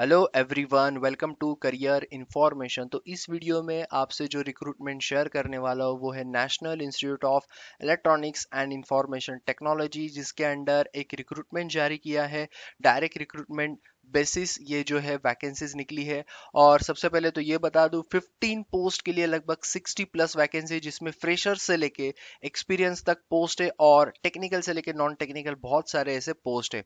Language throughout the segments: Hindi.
Hello everyone welcome to career information तो इस वीडियो में आपसे जो रिक्रूटमेंट शेयर करने वाला हो वो है National Institute of Electronics and Information Technology जिसके अंडर एक रिक्रूटमेंट जारी किया है डायरेक्ट रिक्रूटमेंट बेसिस ये जो है वैकेंसीज निकली है और सबसे पहले तो ये बता दू 15 पोस्ट के लिए लगभग 60 प्लस वैकेंसी जिसमें फ्रेशर से लेके एक्सपीरियंस तक पोस्ट है और टेक्निकल से लेके नॉन टेक्निकल बहुत सारे ऐसे पोस्ट है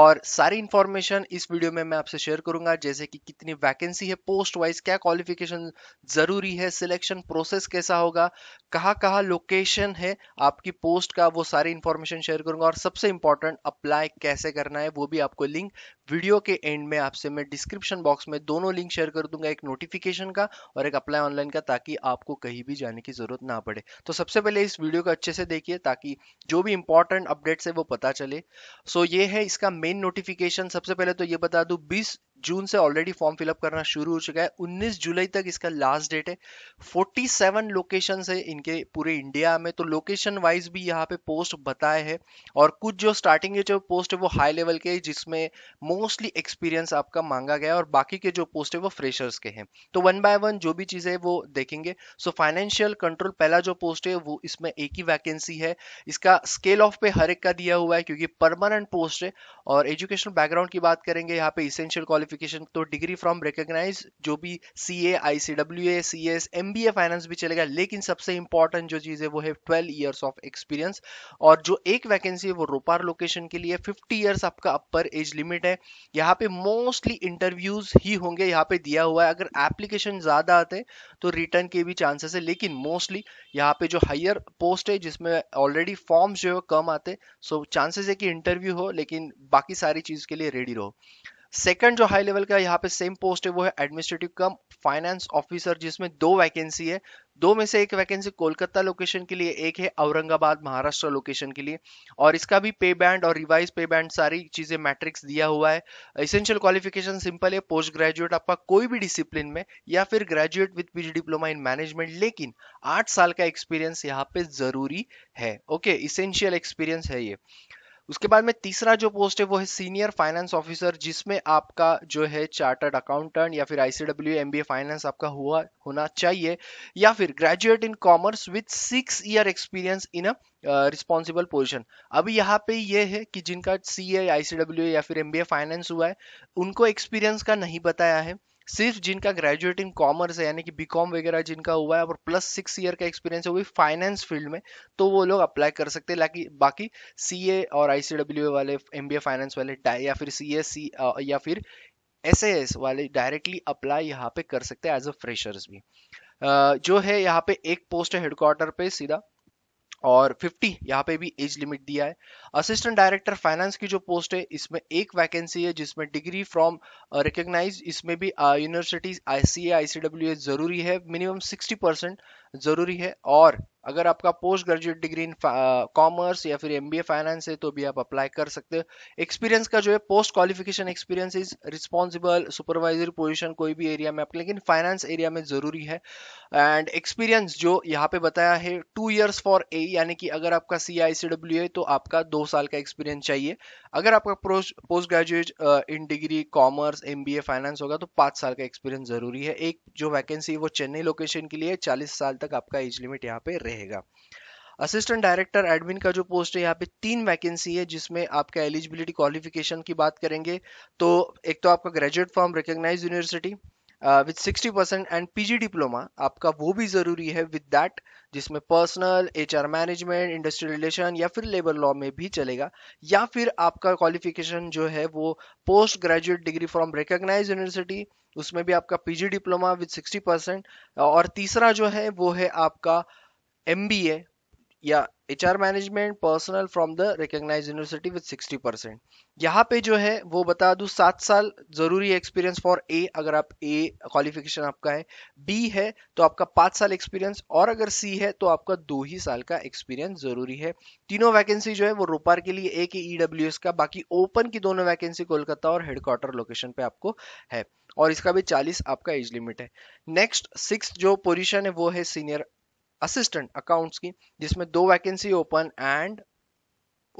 और सारी इंफॉर्मेशन इस वीडियो में मैं आपसे शेयर करूंगा जैसे कि कितनी वैकेंसी है पोस्ट वाइज क्या क्वालिफिकेशन जरूरी है सिलेक्शन प्रोसेस कैसा होगा कहाँ कहाँ लोकेशन है आपकी पोस्ट का वो सारी इंफॉर्मेशन शेयर करूंगा और सबसे इंपॉर्टेंट अप्लाई कैसे करना है वो भी आपको लिंक वीडियो के एंड में आपसे मैं डिस्क्रिप्शन बॉक्स में दोनों लिंक शेयर कर दूंगा एक नोटिफिकेशन का और एक अप्लाई ऑनलाइन का ताकि आपको कहीं भी जाने की जरूरत ना पड़े तो सबसे पहले इस वीडियो को अच्छे से देखिए ताकि जो भी इंपॉर्टेंट अपडेट्स है वो पता चले सो so, ये है इसका मेन नोटिफिकेशन सबसे पहले तो ये बता दू बीस जून से ऑलरेडी फॉर्म फिलअप करना शुरू हो चुका है 19 जुलाई तक इसका लास्ट डेट है 47 लोकेशन है इनके पूरे इंडिया में तो लोकेशन वाइज भी यहाँ पे पोस्ट बताए हैं और कुछ जो स्टार्टिंग के जो पोस्ट है वो हाई लेवल के जिसमें मोस्टली एक्सपीरियंस आपका मांगा गया है और बाकी के जो पोस्ट है वो फ्रेशर्स के हैं तो वन बाय वन जो भी चीज़ है वो देखेंगे सो फाइनेंशियल कंट्रोल पहला जो पोस्ट है वो इसमें एक ही वैकेंसी है इसका स्केल ऑफ पे हर एक का दिया हुआ है क्योंकि परमानेंट पोस्ट है और एजुकेशनल बैकग्राउंड की बात करेंगे यहाँ पे इसेंशियल क्वालिफिक सर्टिफिकेशन तो डिग्री फ्रॉम रिकोगनाइज जो भी C A I C W A C S M B A finance भी चलेगा लेकिन सबसे इंपॉर्टेंट जो चीज़ है वो है ट्वेल्व ईयर्स ऑफ एक्सपीरियंस और जो एक वैकेंसी है वो रोपार लोकेशन के लिए फिफ्टी ईयर्स आपका अपर एज लिमिट है यहाँ पे मोस्टली इंटरव्यूज ही होंगे यहाँ पे दिया हुआ है अगर एप्लीकेशन ज़्यादा आते हैं तो रिटर्न के भी चांसेस है लेकिन मोस्टली यहाँ पे जो हायर पोस्ट है जिसमें ऑलरेडी फॉर्म्स जो है कम आते सो चांसेस है कि इंटरव्यू हो लेकिन बाकी सारी चीज़ के लिए रेडी रहो सेकंड जो हाई लेवल का यहाँ पे सेम पोस्ट है वो है एडमिनिस्ट्रेटिव कम फाइनेंस ऑफिसर जिसमें दो वैकेंसी है दो में से एक वैकेंसी कोलकाता लोकेशन के लिए एक है औरंगाबाद महाराष्ट्र लोकेशन के लिए और इसका भी पे बैंड और रिवाइज पे बैंड सारी चीजें मैट्रिक्स दिया हुआ है इसेंशियल क्वालिफिकेशन सिंपल है पोस्ट ग्रेजुएट आपका कोई भी डिसिप्लिन में या फिर graduate with PG diploma in management लेकिन आठ साल का एक्सपीरियंस यहाँ पे जरूरी है ओके इसेंशियल एक्सपीरियंस है ये उसके बाद में तीसरा जो पोस्ट है वो है सीनियर फाइनेंस ऑफिसर जिसमें आपका जो है चार्टर्ड अकाउंटेंट या फिर आईसीडब्ल्यू एम फाइनेंस आपका हुआ होना चाहिए या फिर graduate in commerce with six year experience in a responsible position अभी यहाँ पे ये है कि जिनका सी ए या फिर एम फाइनेंस हुआ है उनको एक्सपीरियंस का नहीं बताया है सिर्फ जिनका ग्रेजुएटिंग कॉमर्स है यानी कि बीकॉम वगैरह जिनका हुआ है और प्लस सिक्स ईयर का एक्सपीरियंस है वो भी फाइनेंस फील्ड में तो वो लोग अप्लाई कर सकते हैं बाकी सी और आई वाले एम फाइनेंस वाले या फिर सी सी या फिर एस वाले डायरेक्टली अप्लाई यहाँ पे कर सकते हैं एज अ फ्रेशर्स भी Uh, जो है यहाँ पे एक पोस्ट है हेडक्वार्टर पे सीधा और 50 यहाँ पे भी एज लिमिट दिया है असिस्टेंट डायरेक्टर फाइनेंस की जो पोस्ट है इसमें एक वैकेंसी है जिसमें डिग्री फ्रॉम रिकग्नाइज इसमें भी यूनिवर्सिटीज आई सी जरूरी है मिनिमम 60 परसेंट जरूरी है और अगर आपका post graduate degree in commerce या फिर एमबीए फाइनेंस है तो भी आप अप्लाई कर सकते हो एक्सपीरियंस का जो है post qualification experience is responsible supervisor position कोई भी एरिया में आप लेकिन फाइनेंस एरिया में जरूरी है एंड एक्सपीरियंस जो यहाँ पे बताया है टू ईयर्स फॉर ए यानी कि अगर आपका सी आई सी डब्ल्यू है तो आपका दो साल का एक्सपीरियंस चाहिए अगर आपका post graduate in degree commerce M B A finance होगा तो पाँच साल का एक्सपीरियंस जरूरी है एक जो वैकेंसी है वो चेन्नई लोकेशन के लिए चालीस साल तक आपका एज लिमिट यहाँ पे रहे रहेगा असिस्टेंट डायरेक्टर एडमिन का जो पोस्ट है यहाँ पे तीन वैकेंसी है जिसमें आपका एलिजिबिलिटी क्वालिफिकेशन की बात करेंगे तो एक तो आपका graduate form recognise university with sixty percent and PG diploma आपका वो भी जरूरी है विद दैट जिसमें personal H R management industrial relation या फिर लेबर लॉ में भी चलेगा या फिर आपका क्वालिफिकेशन जो है वो post graduate degree from recognise university उसमें भी आपका PG diploma with sixty percent और तीसरा जो है वो है आपका एम या H R management personal from the recognise university with sixty percent यहाँ पे जो है वो बता दू सात साल जरूरी एक्सपीरियंस फॉर ए अगर आप ए क्वालिफिकेशन आपका है बी है तो आपका पाँच साल एक्सपीरियंस और अगर सी है तो आपका दो ही साल का एक्सपीरियंस जरूरी है तीनों वैकेंसी जो है वो रोपार के लिए ए के ई e का बाकी ओपन की दोनों वैकेंसी कोलकाता और हेडक्वार्टर लोकेशन पे आपको है और इसका भी 40 आपका एज लिमिट है नेक्स्ट सिक्स जो पोजीशन है वो है सीनियर असिस्टेंट अकाउंट्स की जिसमें दो वैकेंसी ओपन एंड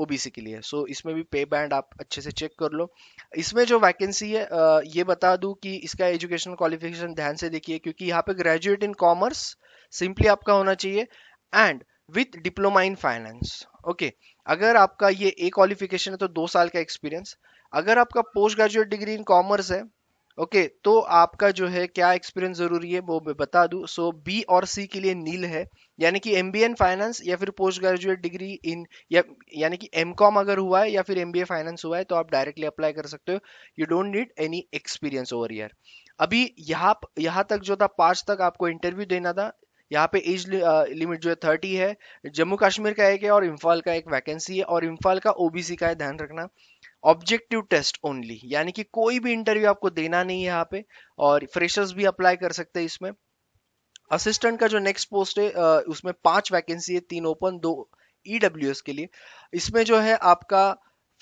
ओबीसी के लिए सो so, इसमें भी पे बैंड आप अच्छे से चेक कर लो इसमें जो वैकेंसी है ये बता दूं कि इसका एजुकेशन क्वालिफिकेशन ध्यान से देखिए क्योंकि यहाँ पे ग्रेजुएट इन कॉमर्स सिंपली आपका होना चाहिए and with diploma in finance okay अगर आपका ये ए क्वालिफिकेशन है तो दो साल का एक्सपीरियंस अगर आपका post graduate degree in commerce है ओके okay, तो आपका जो है क्या एक्सपीरियंस जरूरी है वो मैं बता दूं सो so, बी और सी के लिए नील है यानी कि एम बी एन फाइनेंस या फिर पोस्ट ग्रेजुएट डिग्री इन या यानी कि एम कॉम अगर हुआ है या फिर एम बी ए फाइनेंस हुआ है तो आप डायरेक्टली अप्लाई कर सकते हो you don't need any experience over year अभी यहाँ यहाँ तक जो था पाँच तक आपको इंटरव्यू देना था यहाँ पे एज लिमिट uh, जो है थर्टी है जम्मू कश्मीर का एक है और इम्फाल का एक वैकेंसी है और इम्फाल का ओबीसी का है ध्यान रखना ऑब्जेक्टिव टेस्ट ओनली यानी कि कोई भी इंटरव्यू आपको देना नहीं है यहाँ पे और फ्रेशर्स भी अप्लाई कर सकते हैं इसमें असिस्टेंट का जो नेक्स्ट पोस्ट है उसमें पांच वैकेंसी है तीन ओपन दो ईडब्ल्यू e के लिए इसमें जो है आपका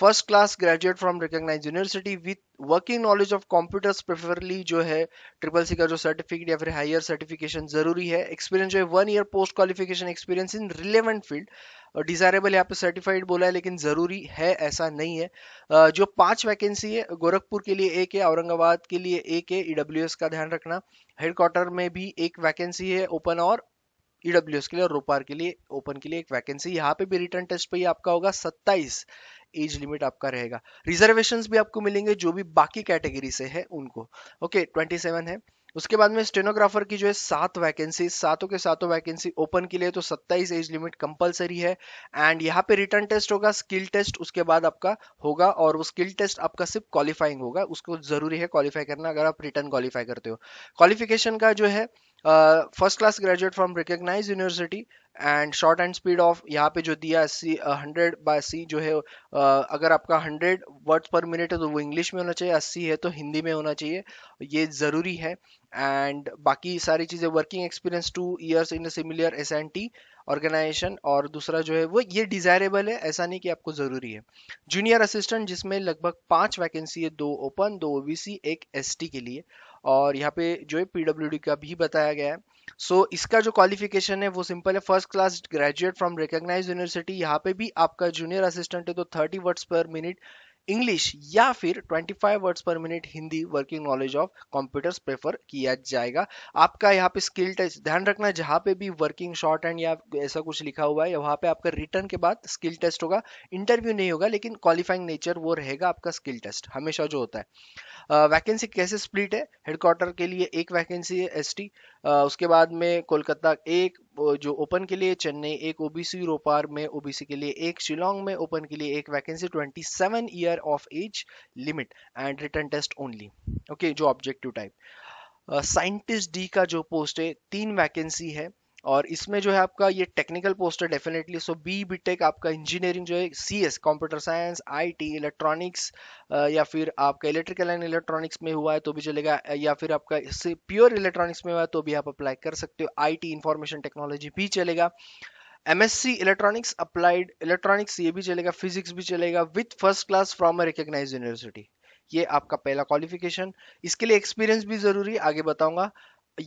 first class graduate from recognise university with working knowledge of computers preferably जो है ट्रिपल सी का जो सर्टिफिकेट या फिर हायर सर्टिफिकेशन जरूरी है एक्सपीरियंस जो है one year post qualification experience in relevant field desirable यहाँ पे सर्टिफाइड बोला है लेकिन जरूरी है ऐसा नहीं है uh, जो पांच वैकेंसी है गोरखपुर के लिए एक है औरंगाबाद के लिए एक है ईडब्ल्यू e का ध्यान रखना हेडक्वार्टर में भी एक वैकेंसी है ओपन और ईडब्ल्यू e के लिए और रोपार के लिए ओपन के लिए एक वैकेंसी यहाँ पे भी रिटर्न टेस्ट पे ही आपका होगा सत्ताईस एज लिमिट आपका रहेगा रिजर्वेशन भी आपको मिलेंगे जो भी बाकी कैटेगरी से है उनको ओके ट्वेंटी सेवन है उसके बाद में स्टेनोग्राफर की जो है सात वैकेंसी सातों के सातों वैकेंसी ओपन के लिए तो 27 एज लिमिट कंपलसरी है एंड यहाँ पे रिटर्न टेस्ट होगा स्किल टेस्ट उसके बाद आपका होगा और वो स्किल टेस्ट आपका सिर्फ क्वालिफाइंग होगा उसको जरूरी है क्वालिफाई करना अगर आप रिटर्न क्वालिफाई करते हो क्वालिफिकेशन का जो है first class graduate from recognise university and short and speed of यहाँ पे जो दिया है सी हंड्रेड बाय सी जो है uh, अगर आपका हंड्रेड वर्ड्स पर मिनट है तो वो इंग्लिश में होना चाहिए अस्सी है तो हिंदी में होना चाहिए ये ज़रूरी है एंड बाकी सारी चीज़ें working experience two years in similar S N T organisation और दूसरा जो है वो ये डिज़ायरेबल है ऐसा नहीं कि आपको ज़रूरी है जूनियर असिस्टेंट जिसमें लगभग पाँच वैकेंसी है दो ओपन दो ओ बी सी एक एस टी के लिए और यहाँ पे जो है पीडब्ल्यू का भी बताया गया है सो so, इसका जो क्वालिफिकेशन है वो सिंपल है first class graduate from recognised university यहाँ पे भी आपका जूनियर असिस्टेंट है तो thirty words per minute English या फिर 25 words per minute Hindi working knowledge of computers prefer किया जाएगा आपका यहाँ पे स्किल टेस्ट ध्यान रखना जहाँ पे भी वर्किंग शॉर्ट एंड या ऐसा कुछ लिखा हुआ है वहाँ पे आपका रिटर्न के बाद स्किल टेस्ट होगा इंटरव्यू नहीं होगा लेकिन क्वालिफाइंग नेचर वो रहेगा आपका स्किल टेस्ट हमेशा जो होता है वैकेंसी कैसे स्प्लिट है हेडक्वार्टर के लिए एक वैकेंसी है एस उसके बाद में कोलकाता एक जो ओपन के लिए चेन्नई एक ओबीसी रोपार में ओबीसी के लिए एक शिलोंग में ओपन के लिए एक vacancy 27 year of age limit and written test only okay जो ऑब्जेक्टिव टाइप साइंटिस्ट डी का जो पोस्ट है तीन वैकेंसी है और इसमें जो है आपका ये technical poster definitely so B B tech आपका इंजीनियरिंग जो है C S computer science I T electronics या फिर आपका इलेक्ट्रिकल एंड इलेक्ट्रॉनिक्स में हुआ है तो भी चलेगा या फिर आपका इससे प्योर इलेक्ट्रॉनिक्स में हुआ है तो भी आप अप्लाई कर सकते हो आई टी इन्फॉर्मेशन टेक्नोलॉजी भी चलेगा एमएससी इलेक्ट्रॉनिक्स अप्लाइड इलेक्ट्रॉनिक्स ये भी चलेगा फिजिक्स भी चलेगा with first class from a recognise university ये आपका पहला क्वालिफिकेशन इसके लिए एक्सपीरियंस भी जरूरी आगे बताऊंगा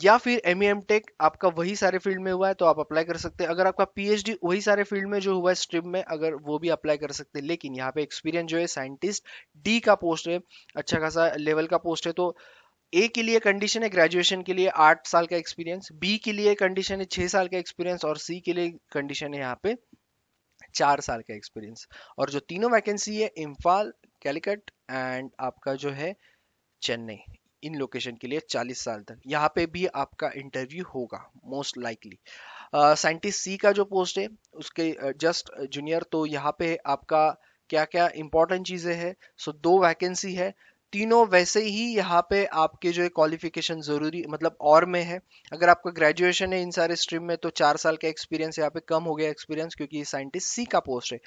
या फिर एम एम टेक आपका वही सारे फील्ड में हुआ है तो आप अप्लाई कर सकते हैं अगर आपका पीएचडी वही सारे फील्ड में जो हुआ है स्ट्रीम में अगर वो भी अप्लाई कर सकते हैं लेकिन यहाँ पे एक्सपीरियंस जो है साइंटिस्ट डी का पोस्ट है अच्छा खासा लेवल का पोस्ट है तो ए के लिए कंडीशन है ग्रेजुएशन के लिए आठ साल का एक्सपीरियंस बी के लिए कंडीशन है छह साल का एक्सपीरियंस और सी के लिए कंडीशन है यहाँ पे चार साल का एक्सपीरियंस और जो तीनों वैकेंसी है इम्फाल कैलिकट एंड आपका जो है चेन्नई इन लोकेशन के लिए 40 साल तक यहाँ पे भी आपका इंटरव्यू होगा मोस्ट लाइकली साइंटिस्ट सी का जो पोस्ट है उसके जस्ट uh, जूनियर तो यहाँ पे आपका क्या क्या इंपॉर्टेंट चीजें हैं सो दो वैकेंसी है तीनों वैसे ही यहाँ पे आपके जो है क्वालिफिकेशन जरूरी मतलब और में है अगर आपका ग्रेजुएशन है इन सारे स्ट्रीम में तो चार साल का एक्सपीरियंस यहाँ पे कम हो गया एक्सपीरियंस क्योंकि ये साइंटिस्ट सी का पोस्ट है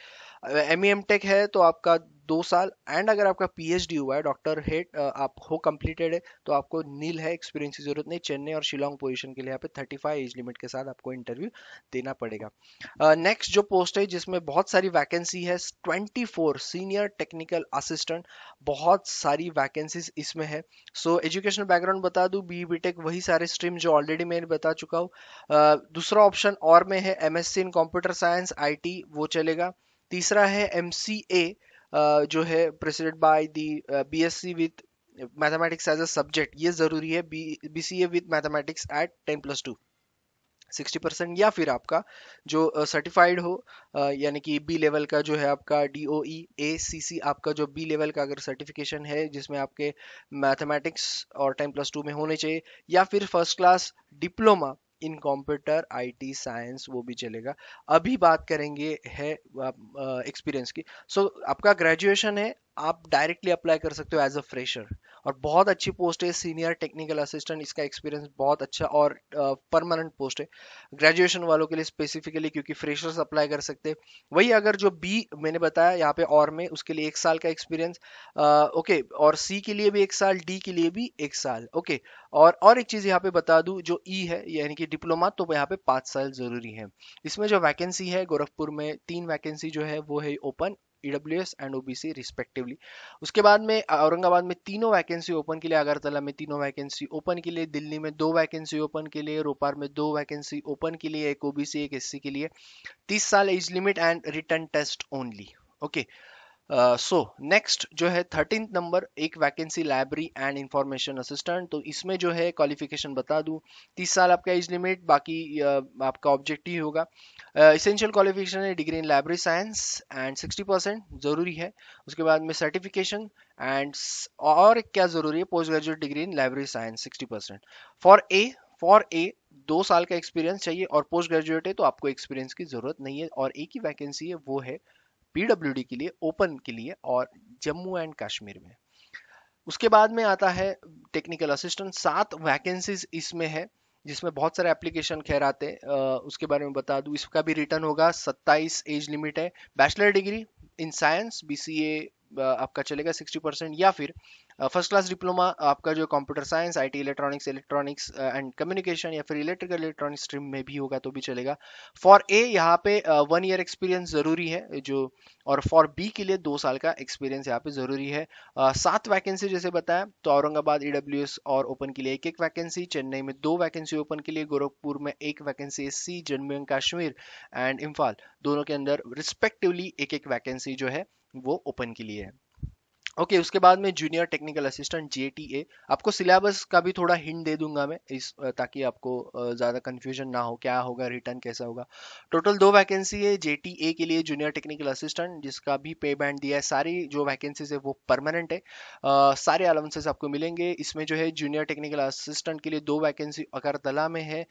एम एम टेक है तो आपका दो साल एंड अगर आपका पीएचडी हुआ है डॉक्टर हेड आप हो कंप्लीटेड है तो आपको नील है एक्सपीरियंस की जरूरत नहीं चेन्नई और शिलोंग पोजीशन के लिए यहाँ पे 35 एज लिमिट के साथ आपको इंटरव्यू देना पड़ेगा नेक्स्ट uh, जो पोस्ट है जिसमें बहुत सारी वैकेंसी है 24 सीनियर टेक्निकल असिस्टेंट बहुत सारी वैकेंसीज इसमें है सो एजुकेशनल बैकग्राउंड बता दू बी बी वही सारे स्ट्रीम जो ऑलरेडी मैंने बता चुका हूँ uh, दूसरा ऑप्शन और में है M in computer science I वो चलेगा तीसरा है एम सी ए जो है preceded by the B S C with mathematics as a subject ये ज़रूरी है B C A with mathematics at ten plus two sixty percent या फिर आपका जो सर्टिफाइड uh, हो uh, यानी कि बी लेवल का जो है आपका डी ओ ई ए सी सी आपका जो बी लेवल का अगर सर्टिफिकेशन है जिसमें आपके मैथमेटिक्स और टेन प्लस टू में होने चाहिए या फिर first class diploma in computer IT science वो भी चलेगा अभी बात करेंगे है एक्सपीरियंस की सो so, आपका ग्रेजुएशन है आप डायरेक्टली अप्लाई कर सकते हो एज अ फ्रेशर और बहुत अच्छी पोस्ट है सीनियर टेक्निकल असिस्टेंट इसका एक्सपीरियंस बहुत अच्छा और परमानेंट पोस्ट है ग्रेजुएशन वालों के लिए स्पेसिफिकली क्योंकि फ्रेशर्स अप्लाई कर सकते हैं वही अगर जो बी मैंने बताया यहाँ पे और में उसके लिए एक साल का एक्सपीरियंस ओके और सी के लिए भी एक साल डी के लिए भी एक साल ओके और और एक चीज़ यहाँ पे बता दूँ जो ई e है यानी कि डिप्लोमा तो यहाँ पे पाँच साल ज़रूरी है इसमें जो वैकेंसी है गोरखपुर में तीन वैकेंसी जो है वो है open EWS and OBC respectively उसके बाद में औरंगाबाद में तीनों वैकेंसी ओपन के लिए अगरतला में तीनों वैकेंसी ओपन के लिए दिल्ली में दो वैकेंसी ओपन के लिए रोपार में दो वैकेंसी ओपन के लिए एक ओबीसी एक एससी के लिए तीस साल age limit and written test only okay okay. So next जो है थर्टीन नंबर एक vacancy library and information assistant तो इसमें जो है क्वालिफिकेशन बता दूं तीस साल आपका एज लिमिट बाकी uh, आपका ऑब्जेक्टिव ही होगा इसेंशियल क्वालिफिकेशन है degree in library science and sixty percent ज़रूरी है उसके बाद में सर्टिफिकेशन एंड और क्या ज़रूरी है post graduate degree in library science sixty percent for a for a दो साल का एक्सपीरियंस चाहिए और पोस्ट ग्रेजुएट है तो आपको एक्सपीरियंस की ज़रूरत नहीं है और एक ही वैकेंसी है वो है पीडब्ल्यू के लिए ओपन के लिए और जम्मू एंड कश्मीर में उसके बाद में आता है टेक्निकल असिस्टेंट सात वैकेंसीज इसमें है जिसमें बहुत सारे एप्लीकेशन खैर हैं उसके बारे में बता दूं इसका भी रिटर्न होगा 27 एज लिमिट है bachelor degree in science B आपका चलेगा 60 परसेंट या फिर फर्स्ट क्लास डिप्लोमा आपका जो computer science IT electronics electronics and communication या फिर इलेक्ट्रिकल इलेक्ट्रॉनिक स्ट्रीम में भी होगा तो भी चलेगा फॉर ए यहाँ पे वन ईयर एक्सपीरियंस ज़रूरी है जो और फॉर बी के लिए दो साल का एक्सपीरियंस यहाँ पे ज़रूरी है uh, सात वैकेंसी जैसे बताया तो औरंगाबाद ई e और ओपन के लिए एक एक वैकेंसी चेन्नई में दो वैकेंसी ओपन के लिए गोरखपुर में एक vacancy C Jammu and Kashmir and Imphal दोनों के अंदर रिस्पेक्टिवली एक एक वैकेंसी जो है वो ओपन के लिए है ओके okay, उसके बाद में जूनियर टेक्निकल असिस्टेंट जे आपको सिलेबस का भी थोड़ा हिंट दे दूंगा मैं इस ताकि आपको ज़्यादा कन्फ्यूजन ना हो क्या होगा रिटर्न कैसा होगा टोटल दो वैकेंसी है जे के लिए जूनियर टेक्निकल असिस्टेंट जिसका भी पे बैंड दिया है सारी जो वैकेंसीज है वो परमानेंट है आ, सारे अलाउंसेज आपको मिलेंगे इसमें जो है जूनियर टेक्निकल असिस्टेंट के लिए दो वैकेंसी अगरतला में है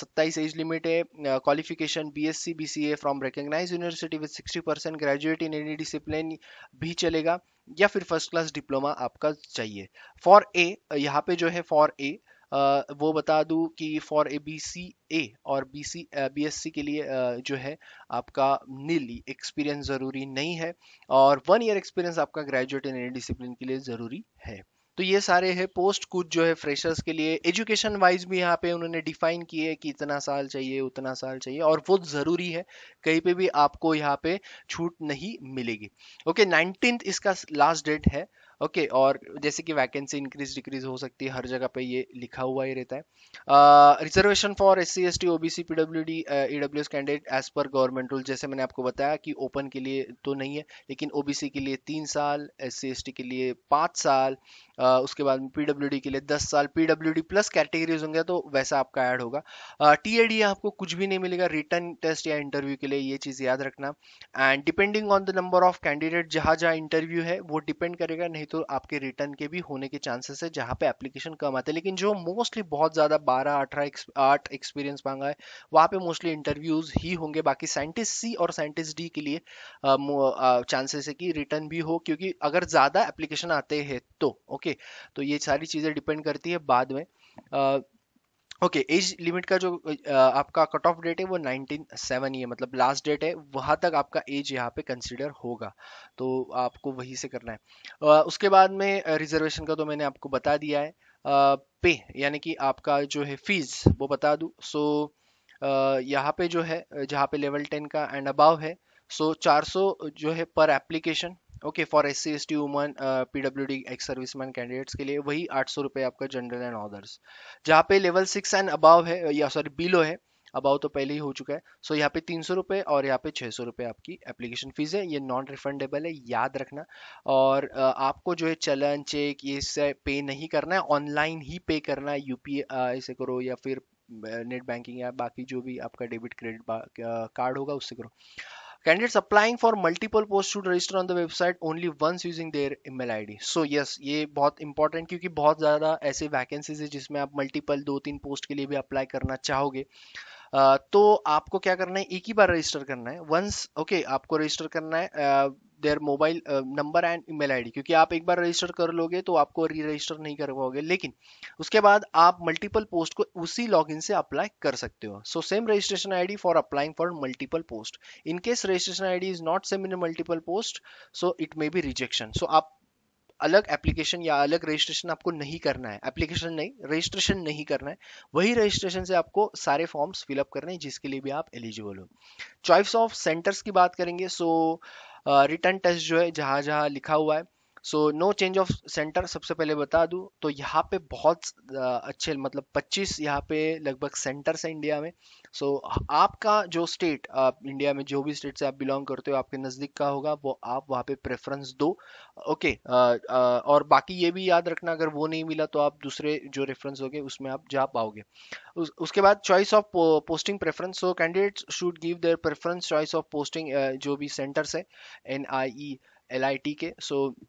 सत्ताईस एज लिमिट है qualification B S from recognise university with sixty graduate in any discipline भी चलेगा या फिर फर्स्ट क्लास डिप्लोमा आपका चाहिए फॉर ए यहाँ पे जो है फॉर ए वो बता दूं कि for A B C A और B C B S C के लिए uh, जो है आपका नीली एक्सपीरियंस ज़रूरी नहीं है और वन ईयर एक्सपीरियंस आपका ग्रेजुएट इन एनी डिसिप्लिन के लिए ज़रूरी है तो ये सारे है पोस्ट कुछ जो है फ्रेशर्स के लिए एजुकेशन वाइज भी यहाँ पे उन्होंने डिफाइन किए कि इतना साल चाहिए उतना साल चाहिए और वो ज़रूरी है कहीं पे भी आपको यहाँ पे छूट नहीं मिलेगी ओके नाइनटीन इसका लास्ट डेट है ओके okay, और जैसे कि वैकेंसी इंक्रीज डिक्रीज हो सकती है हर जगह पे ये लिखा हुआ ही रहता है reservation for S C S T O B C P W D E W S candidate as per government rule जैसे मैंने आपको बताया कि ओपन के लिए तो नहीं है लेकिन ओ बी सी के लिए तीन साल एस सी एस टी के लिए पाँच साल uh, उसके बाद पी डब्ल्यू डी के लिए दस साल P W D plus categories होंगे तो वैसा आपका ऐड होगा टी ए डी आपको कुछ भी नहीं मिलेगा रिटर्न टेस्ट या इंटरव्यू के लिए ये चीज़ याद रखना and depending on the number of candidate जहाँ जहाँ इंटरव्यू है वो डिपेंड करेगा नहीं तो आपके रिटर्न के भी होने के चांसेस है जहाँ पे एप्लीकेशन कम आते हैं लेकिन जो मोस्टली बहुत ज़्यादा बारह अठारह आठ एक्सपीरियंस मांगा है वहाँ पे मोस्टली इंटरव्यूज ही होंगे बाकी साइंटिस्ट सी और साइंटिस्ट डी के लिए चांसेस है कि रिटर्न भी हो क्योंकि अगर ज़्यादा एप्लीकेशन आते हैं तो ओके तो ये सारी चीज़ें डिपेंड करती है बाद में ओके एज लिमिट का जो आपका कट ऑफ डेट है वो नाइनटीन सेवन ही है मतलब लास्ट डेट है वहाँ तक आपका एज यहाँ पे कंसिडर होगा तो आपको वहीं से करना है उसके बाद में रिजर्वेशन का तो मैंने आपको बता दिया है पे यानी कि आपका जो है फीस वो बता दूँ सो यहाँ पे जो है जहाँ पे लेवल टेन का एंड अबाव है सो चार 400 जो है per application okay for S C S T woman P W D ex serviceman candidates के लिए वही आठ सौ रुपये आपका जनरल एंड ऑर्डर्स जहाँ पे लेवल सिक्स एंड अबाव है या सॉरी बिलो है अबाव तो पहले ही हो चुका है सो so, यहाँ पे तीन सौ रुपये और यहाँ पे छः सौ रुपये आपकी एप्लीकेशन फ़ीस है ये नॉन रिफंडेबल है याद रखना और uh, आपको जो है चलन चेक ये से पे नहीं करना है ऑनलाइन ही पे करना है यू पी से करो या फिर नेट uh, बैंकिंग या बाकी जो भी आपका डेबिट क्रेडिट कार्ड होगा उससे करो candidate applying for multiple post to register on the website only once using their email D so yes ये बहुत इंपॉर्टेंट क्योंकि बहुत ज्यादा ऐसे वैकेंसीज है जिसमें आप मल्टीपल दो तीन पोस्ट के लिए भी अप्लाई करना चाहोगे तो आपको क्या करना है एक ही बार रजिस्टर करना है वंस ओके okay, आपको रजिस्टर करना है their mobile number and email ID क्योंकि आप एक बार रजिस्टर कर लोगे तो आपको री रजिस्टर नहीं करवाओगे लेकिन उसके बाद आप मल्टीपल पोस्ट को उसी लॉगिन से अप्लाई कर सकते हो so same registration ID for applying for multiple post in case registration ID is not same in multiple post so it may be rejection so आप अलग एप्लीकेशन या अलग रजिस्ट्रेशन आपको नहीं करना है एप्लीकेशन नहीं रजिस्ट्रेशन नहीं करना है वही रजिस्ट्रेशन से आपको सारे फॉर्म्स फिलअप करने हैं जिसके लिए भी आप एलिजिबल हो चॉइस ऑफ सेंटर्स की बात करेंगे सो रिटर्न टेस्ट जो है जहाँ जहाँ लिखा हुआ है so no change of centre सबसे पहले बता दूं तो यहाँ पे बहुत अच्छे मतलब 25 यहाँ पे लगभग सेंटर्स हैं इंडिया में सो so, आपका जो स्टेट आप इंडिया में जो भी स्टेट से आप बिलोंग करते हो आपके नज़दीक का होगा वो आप वहाँ पे प्रेफरेंस दो ओके okay, और बाकी ये भी याद रखना अगर वो नहीं मिला तो आप दूसरे जो रेफरेंस हो गए उसमें आप जा पाओगे उस, उसके बाद choice of posting preference so candidates should give their preference choice of posting जो भी सेंटर्स है N I E L I T के so so,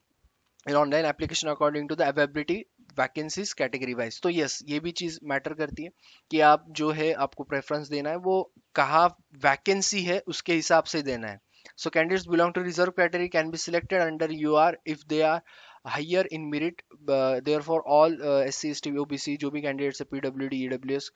in online application according to the availability vacancies category wise तो यस ये भी चीज़ मैटर करती है कि आप जो है आपको प्रेफरेंस देना है वो कहाँ वैकेंसी है उसके हिसाब से देना है so candidates belong to reserve category can be selected under U R if they are higher in merit therefore all S C S T O B C जो भी कैंडिडेट्स है P W D E W S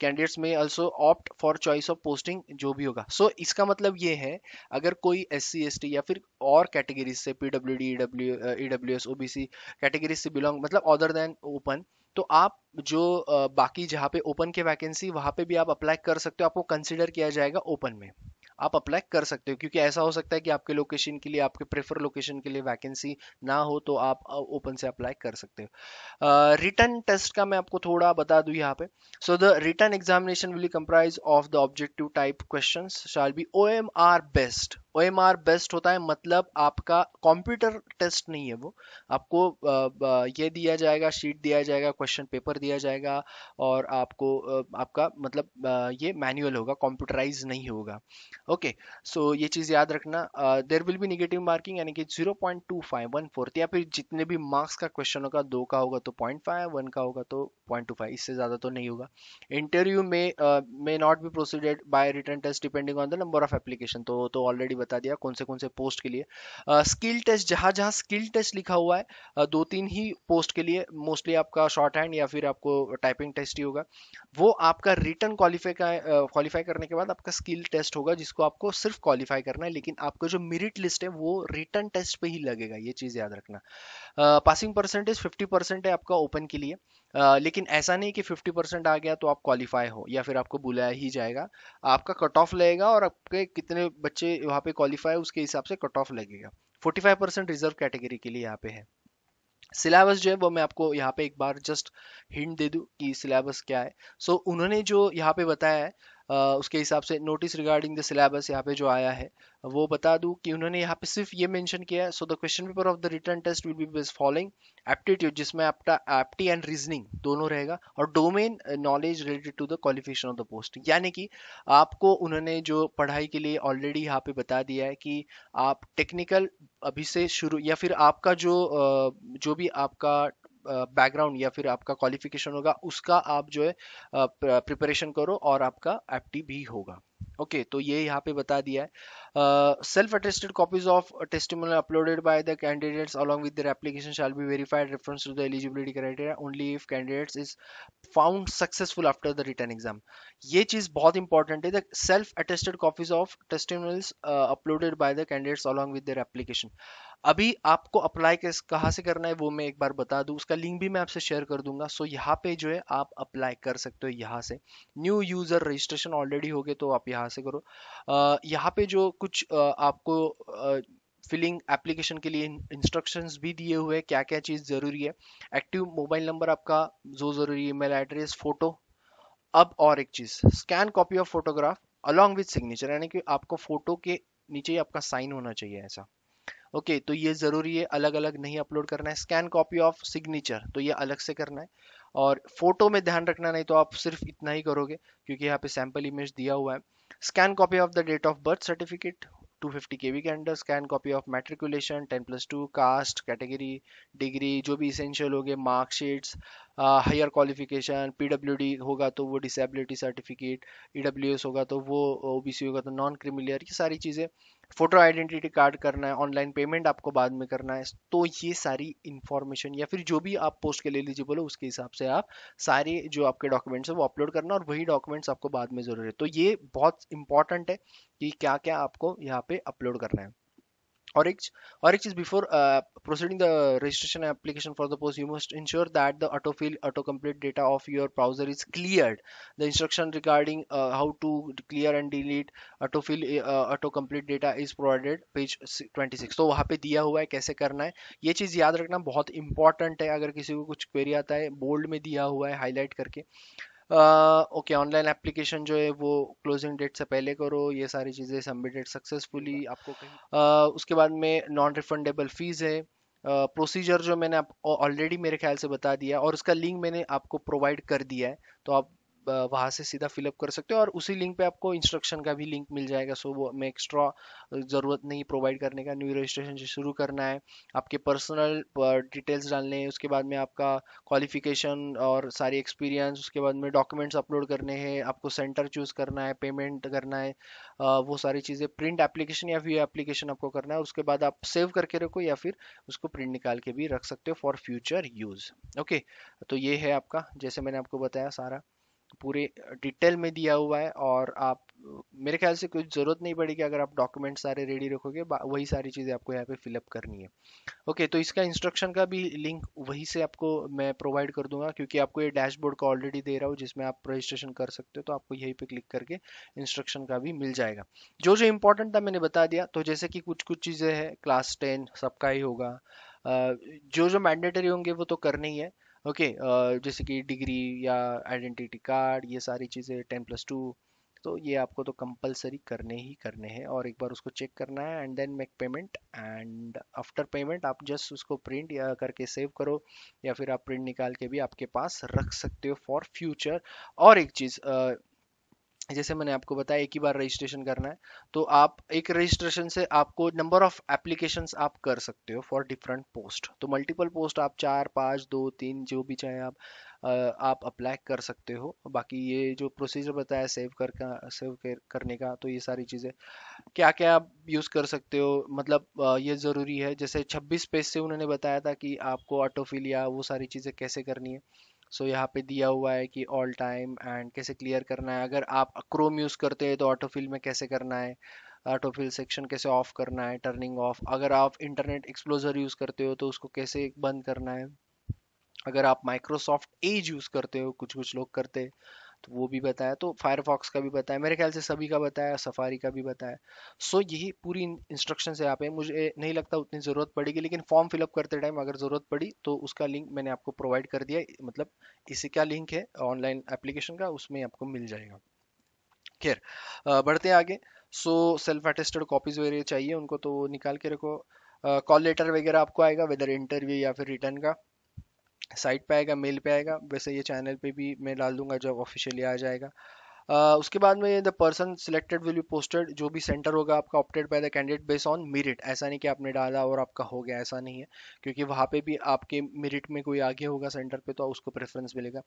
candidates में also opt for choice of posting जो भी होगा सो so, इसका मतलब ये है अगर कोई एस सी एस टी या फिर और कैटेगरीज से P W D E W E W S O B C categories से बिलोंग मतलब अदर देन ओपन तो आप जो uh, बाकी जहाँ पे ओपन के वैकेंसी वहाँ पे भी आप अप्लाई कर सकते हो आपको कंसिडर किया जाएगा ओपन में आप अप्लाई कर सकते हो क्योंकि ऐसा हो सकता है कि आपके लोकेशन के लिए आपके प्रेफर लोकेशन के लिए वैकेंसी ना हो तो आप ओपन से अप्लाई कर सकते हो रिटर्न टेस्ट का मैं आपको थोड़ा बता दू यहाँ पे so the written examination will comprise of the objective type question shall be O M R based O M R based होता है मतलब आपका कंप्यूटर टेस्ट नहीं है वो आपको ये दिया जाएगा शीट दिया जाएगा क्वेश्चन पेपर दिया जाएगा और आपको आपका मतलब ये मैनुअल होगा कंप्यूटराइज नहीं होगा ओके सो ये चीज़ याद रखना there will be negative marking यानी कि zero point two five one fourth या फिर जितने भी मार्क्स का क्वेश्चन होगा दो का होगा तो पॉइंट फाइव वन का होगा तो पॉइंट टू फाइव इससे ज़्यादा तो नहीं होगा इंटरव्यू में may not be proceeded by written test depending on the number of application तो ऑलरेडी तो ऑलरेडी बता दिया कौन से कौन से पोस्ट के लिए स्किल टेस्ट जहां जहां स्किल टेस्ट लिखा हुआ है दो तीन ही पोस्ट के लिए मोस्टली आपका शॉर्ट हैंड या फिर आपको टाइपिंग टेस्ट ही होगा वो आपका रिटर्न क्वालिफाई क्वालिफाई करने के बाद आपका स्किल टेस्ट होगा जिसको आपको सिर्फ क्वालिफाई करना है लेकिन आपका जो मेरिट लिस्ट है वो रिटर्न टेस्ट पे ही लगेगा ये चीज़ याद रखना पासिंग परसेंटेज फिफ्टी परसेंट है आपका ओपन के लिए लेकिन ऐसा नहीं कि 50 परसेंट आ गया तो आप क्वालिफाई हो या फिर आपको बुलाया ही जाएगा आपका कट ऑफ लगेगा और आपके कितने बच्चे वहाँ पे क्वालिफाई उसके हिसाब से कट ऑफ लगेगा 45 परसेंट रिजर्व कैटेगरी के लिए यहाँ पे है सिलेबस जो है वो मैं आपको यहाँ पे एक बार जस्ट हिंट दे दूँ कि सिलेबस क्या है सो so, उन्होंने जो यहाँ पे बताया है उसके हिसाब से नोटिस रिगार्डिंग द सिलेबस यहाँ पे जो आया है वो बता दूँ कि उन्होंने यहाँ पे सिर्फ ये मेंशन किया है so the question paper of the written test will be following aptitude जिसमें आपका एप्टी एंड रीजनिंग दोनों रहेगा और domain knowledge related to the qualification of the post यानी कि आपको उन्होंने जो पढ़ाई के लिए ऑलरेडी यहाँ पे बता दिया है कि आप टेक्निकल अभी से शुरू या फिर आपका जो जो भी आपका बैकग्राउंड या फिर आपका क्वालिफिकेशन होगा उसका आप जो है प्रिपरेशन करो और आपका एप्टी भी होगा ओके तो ये यहाँ पे बता दिया है self attested copies of testimonial uploaded by the candidates along with application shall be verified reference to the eligibility criteria only if candidates is found successful after the written exam ये चीज बहुत इंपॉर्टेंट है the self attested copies of testimonial uploaded by the candidates along with application अभी आपको अप्लाई कहाँ से करना है वो मैं एक बार बता दूँ उसका लिंक भी मैं आपसे शेयर कर दूंगा सो so, यहाँ पे जो है आप अप्लाई कर सकते हो यहाँ से न्यू यूजर रजिस्ट्रेशन ऑलरेडी हो गए तो आप यहाँ यहाँ से करो यहाँ पे जो कुछ आपको फिलिंग एप्लीकेशन के लिए इंस्ट्रक्शंस भी दिए हुए हैं क्या क्या चीज़ ज़रूरी है एक्टिव मोबाइल नंबर आपका जो ज़रूरी है ईमेल एड्रेस फोटो अब और एक चीज़ scan copy of photograph along with signature यानी कि आपको फोटो के नीचे ही आपका साइन होना चाहिए ऐसा ओके okay, तो ये ज़रूरी है अलग अलग नहीं अपलोड करना है स्कैन कॉपी ऑफ सिग्नेचर तो ये अलग से करना है और फोटो में ध्यान रखना नहीं तो आप सिर्फ इतना ही करोगे क्योंकि यहाँ पे सैम्पल इमेज दिया हुआ है scan copy of the date of birth certificate 250 fifty K B के under scan copy of matriculation ten plus two caste category degree जो भी इसेंशियल हो गए मार्कशीट्स हायर क्वालिफिकेशन डी होगा तो वो डिसेबिलिटी सर्टिफिकेट एस होगा तो वो सी होगा तो नॉन क्रिमिलियर ये सारी चीज़ें फोटो आइडेंटिटी कार्ड करना है ऑनलाइन पेमेंट आपको बाद में करना है तो ये सारी इन्फॉर्मेशन या फिर जो भी आप पोस्ट के लिए एलिजिबल हो उसके हिसाब से आप सारे जो आपके डॉक्यूमेंट्स हैं वो अपलोड करना और वही डॉक्यूमेंट्स आपको बाद में जरूरी है तो ये बहुत इंपॉर्टेंट है कि क्या क्या आपको यहाँ पे अपलोड करना है or each or each is before uh, proceeding the registration application for the post, you must ensure that the autofill autocomplete data of your browser is cleared. The instruction regarding uh, how to clear and delete autofill uh, autocomplete data is provided page 26. so wahan pe diya hua hai kaise karna hai ye cheez yaad rakhna bahut important hai agar kisi ko kuch query aata hai bold mein diya hua hai highlight karke okay online application जो है वो क्लोजिंग डेट से पहले करो ये सारी चीज़ें सबमिटेड सक्सेसफुली आपको कहीं उसके बाद में नॉन रिफंडेबल फीस है प्रोसीजर uh, जो मैंने आप ऑलरेडी मेरे ख्याल से बता दिया और उसका लिंक मैंने आपको प्रोवाइड कर दिया है तो आप वहाँ से सीधा फिलअप कर सकते हो और उसी लिंक पे आपको इंस्ट्रक्शन का भी लिंक मिल जाएगा सो वो मैं एक्स्ट्रा ज़रूरत नहीं प्रोवाइड करने का न्यू रजिस्ट्रेशन से शुरू करना है आपके पर्सनल डिटेल्स डालने हैं उसके बाद में आपका क्वालिफिकेशन और सारी एक्सपीरियंस उसके बाद में डॉक्यूमेंट्स अपलोड करने हैं आपको सेंटर चूज़ करना है पेमेंट करना है वो सारी चीज़ें प्रिंट एप्लीकेशन या व्यू एप्लीकेशन आपको करना है उसके बाद आप सेव करके रखो या फिर उसको प्रिंट निकाल के भी रख सकते हो फॉर फ्यूचर यूज़ ओके तो ये है आपका जैसे मैंने आपको बताया सारा पूरे डिटेल में दिया हुआ है और आप मेरे ख्याल से कुछ ज़रूरत नहीं पड़ेगी अगर आप डॉक्यूमेंट सारे रेडी रखोगे वही सारी चीज़ें आपको यहाँ पे फिलअप करनी है ओके तो इसका इंस्ट्रक्शन का भी लिंक वहीं से आपको मैं प्रोवाइड कर दूंगा क्योंकि आपको ये डैशबोर्ड का ऑलरेडी दे रहा हूँ जिसमें आप रजिस्ट्रेशन कर सकते हो तो आपको यहीं पे क्लिक करके इंस्ट्रक्शन का भी मिल जाएगा जो जो इम्पोर्टेंट था मैंने बता दिया तो जैसे कि कुछ कुछ चीज़ें हैं क्लास टेन सबका ही होगा जो जो मैंडेटरी होंगे वो तो करने ही है ओके जैसे कि डिग्री या आइडेंटिटी कार्ड ये सारी चीज़ें टेन प्लस टू तो ये आपको तो कंपलसरी करने ही करने हैं और एक बार उसको चेक करना है and then make payment and after payment आप जस्ट उसको प्रिंट या करके सेव करो या फिर आप प्रिंट निकाल के भी आपके पास रख सकते हो फॉर फ्यूचर और एक चीज़ जैसे मैंने आपको बताया एक ही बार रजिस्ट्रेशन करना है तो आप एक रजिस्ट्रेशन से आपको नंबर ऑफ एप्लीकेशन आप कर सकते हो फॉर डिफरेंट पोस्ट तो मल्टीपल पोस्ट आप चार पाँच दो तीन जो भी चाहे आप आप अप्लाई कर सकते हो बाकी ये जो प्रोसीजर बताया सेव कर का सेव करने का तो ये सारी चीज़ें क्या क्या आप यूज़ कर सकते हो मतलब ये ज़रूरी है जैसे 26 पेज से उन्होंने बताया था कि आपको ऑटोफिल या वो सारी चीज़ें कैसे करनी है सो so, यहाँ पे दिया हुआ है कि ऑल टाइम एंड कैसे क्लियर करना है अगर आप क्रोम यूज़ करते हैं तो ऑटोफिल में कैसे करना है ऑटोफिल सेक्शन कैसे ऑफ करना है टर्निंग ऑफ अगर आप इंटरनेट एक्सप्लोजर यूज़ करते हो तो उसको कैसे बंद करना है अगर आप माइक्रोसॉफ्ट एज यूज़ करते हो कुछ कुछ लोग करते तो वो भी बताया तो फायरफॉक्स का भी बताया मेरे ख्याल से सभी का बताया सफारी का भी बताया सो so, यही पूरी इंस्ट्रक्शन है यहाँ पे मुझे नहीं लगता उतनी ज़रूरत पड़ेगी लेकिन फॉर्म फिलअप करते टाइम अगर ज़रूरत पड़ी तो उसका लिंक मैंने आपको प्रोवाइड कर दिया मतलब इसी का लिंक है ऑनलाइन एप्लीकेशन का उसमें आपको मिल जाएगा खैर बढ़ते हैं आगे सो सेल्फ अटेस्टेड कॉपीज वगैरह चाहिए उनको तो निकाल के रखो कॉल लेटर वगैरह आपको आएगा वेदर इंटरव्यू या फिर रिटर्न का साइट पे आएगा मेल पे आएगा वैसे ये चैनल पे भी मैं डाल दूंगा जब ऑफिशियली आ जाएगा Uh, उसके बाद में the person selected will be posted जो भी सेंटर होगा आपका opted by the candidate base on merit ऐसा नहीं कि आपने डाला और आपका हो गया ऐसा नहीं है क्योंकि वहाँ पे भी आपके मेरिट में कोई आगे होगा सेंटर पे तो उसको प्रेफरेंस मिलेगा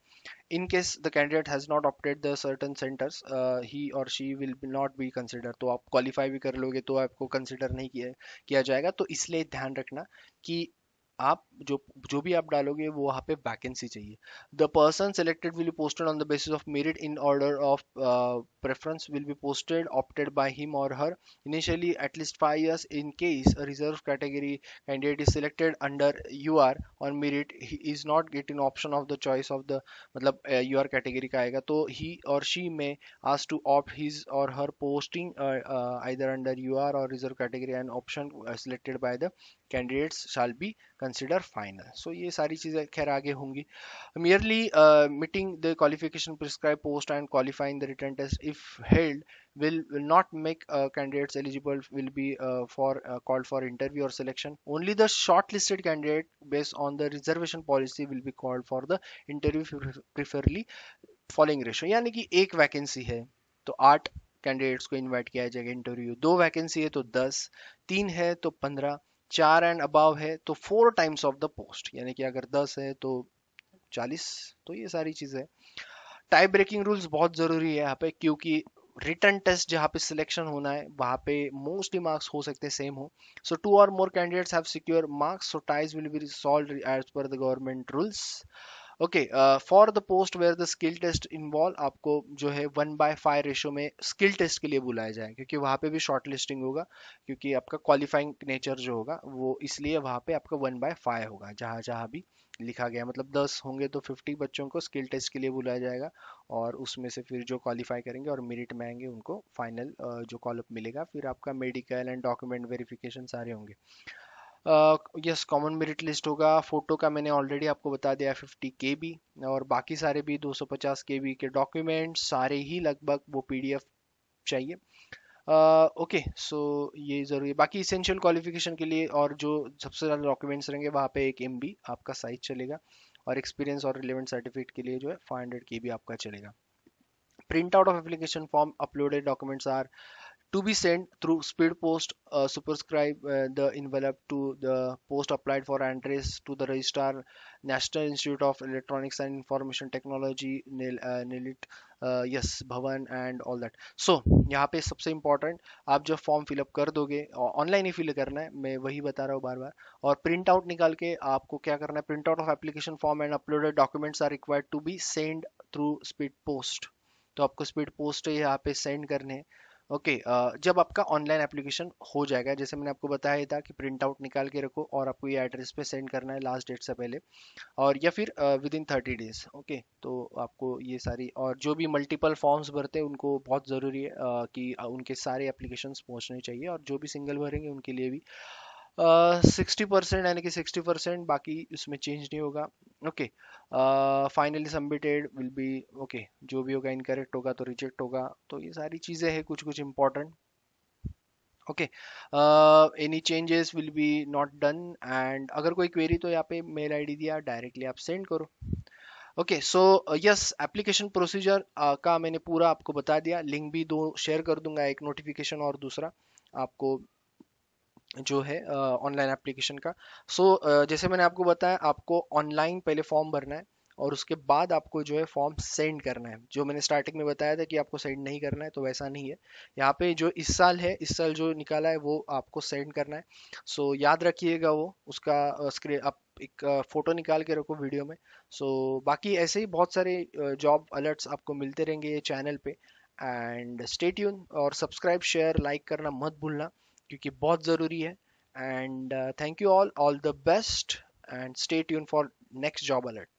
in case the candidate has not opted the certain centres he or she will not be consider तो आप क्वालिफाई भी कर लोगे तो आपको कंसिडर नहीं किया किया जाएगा तो इसलिए ध्यान रखना कि आप जो जो भी आप डालोगे वो वहाँ पे वैकेंसी चाहिए the person selected will be posted on the basis of merit in order of preference will be posted opted by him or her initially at least five years in case reserve category candidate is selected under U R on merit he is not get in option of the choice of the मतलब यू आर कैटेगरी का आएगा तो ही और शी में आज to opt his or her posting either under U R or reserve category and option selected by the candidates shall be consider final so ये सारी चीज़ें खैर आगे होंगी merely meeting the qualification prescribe post and qualifying the written test if held will will not make candidates eligible will be for called for interview or selection only the short listed candidate based on the reservation policy will be called for the interview preferably following ratio यानी कि एक वैकेंसी है तो आठ कैंडिडेट्स को इन्वाइट किया जाएगा इंटरव्यू दो वैकेंसी है तो दस तीन है तो पंद्रह चार एंड अबाव है तो four times of the post यानी कि अगर दस है तो चालीस तो ये सारी चीजें टाइप ब्रेकिंग रूल्स बहुत जरूरी है यहाँ पे क्योंकि रिटर्न टेस्ट जहाँ पे सिलेक्शन होना है वहाँ पे मोस्टली मार्क्स हो सकते हैं सेम हो so two or more candidates have secure marks so ties will be resolve as per the government rules okay for the post where the skill test involve आपको जो है वन बाय फाइव रेशो में स्किल टेस्ट के लिए बुलाया जाए क्योंकि वहाँ पे भी शॉर्ट लिस्टिंग होगा क्योंकि आपका क्वालिफाइंग नेचर जो होगा वो इसलिए वहाँ पे आपका वन बाय फाइव होगा जहाँ जहाँ भी लिखा गया मतलब दस होंगे तो फिफ्टी बच्चों को स्किल टेस्ट के लिए बुलाया जाएगा और उसमें से फिर जो क्वालिफाई करेंगे और मेरिट में आएंगे उनको फाइनल uh, जो कॉलअप मिलेगा फिर आपका मेडिकल एंड डॉक्यूमेंट वेरिफिकेशन सारे होंगे यस कॉमन मेरिट लिस्ट होगा फोटो का मैंने ऑलरेडी आपको बता दिया फिफ्टी के बी और बाकी सारे भी दो सौ पचास के बी के डॉक्यूमेंट सारे ही लगभग वो पी डी एफ चाहिए okay uh, so okay, so ये ज़रूरी बाकी इसेंशियल क्वालिफिकेशन के लिए और जो सबसे ज़्यादा डॉक्यूमेंट्स रहेंगे वहाँ पे एक एम आपका साइज चलेगा और एक्सपीरियंस और रिलेवेंट सर्टिफिकेट के लिए जो है फाइव हंड्रेड के बी आपका चलेगा print out of application form uploaded documents are to be sent through speed post uh, superscribe uh, the envelope to the post applied for address to the registrar national institute of electronics and information technology nil, uh, nilit uh, yes bhavan and all that so yahan pe sabse important aap आप form fill up kar doge online hi fill karna hai main wahi bata raha hu bar bar aur print out nikal ke aapko kya karna hai print out of application form and uploaded documents are required to be sent through speed post तो आपको स्पीड पोस्ट यहाँ पे सेंड करने हैं ओके okay, जब आपका ऑनलाइन एप्लीकेशन हो जाएगा जैसे मैंने आपको बताया था कि प्रिंट आउट निकाल के रखो और आपको ये एड्रेस पे सेंड करना है लास्ट डेट से पहले और या फिर within thirty days okay तो आपको ये सारी और जो भी मल्टीपल फॉर्म्स भरते हैं उनको बहुत ज़रूरी है uh, कि उनके सारे एप्लीकेशंस पहुंचने चाहिए और जो भी सिंगल भरेंगे उनके लिए भी सिक्सटी परसेंट यानी कि सिक्सटी परसेंट बाकी उसमें चेंज नहीं होगा okay finally submitted will be okay जो भी होगा इनकरेक्ट होगा तो रिजेक्ट होगा तो ये सारी चीज़ें हैं कुछ कुछ important okay any changes will be not done and अगर कोई क्वेरी तो यहाँ पे मेल आईडी दिया डायरेक्टली आप सेंड करो okay so yes application procedure का मैंने पूरा आपको बता दिया लिंक भी दो शेयर कर दूंगा एक नोटिफिकेशन और दूसरा आपको जो है ऑनलाइन uh, एप्लीकेशन का सो so, uh, जैसे मैंने आपको बताया आपको ऑनलाइन पहले फॉर्म भरना है और उसके बाद आपको जो है फॉर्म सेंड करना है जो मैंने स्टार्टिंग में बताया था कि आपको सेंड नहीं करना है तो वैसा नहीं है यहाँ पे जो इस साल है इस साल जो निकाला है वो आपको सेंड करना है सो so, याद रखिएगा वो उसका स्क्रीन आप एक फ़ोटो निकाल के रखो वीडियो में सो so, बाकी ऐसे ही बहुत सारे जॉब अलर्ट्स आपको मिलते रहेंगे ये चैनल पर एंड स्टेट और सब्सक्राइब शेयर लाइक करना मत भूलना क्योंकि बहुत ज़रूरी है and thank you all all the best and stay tune for next job alert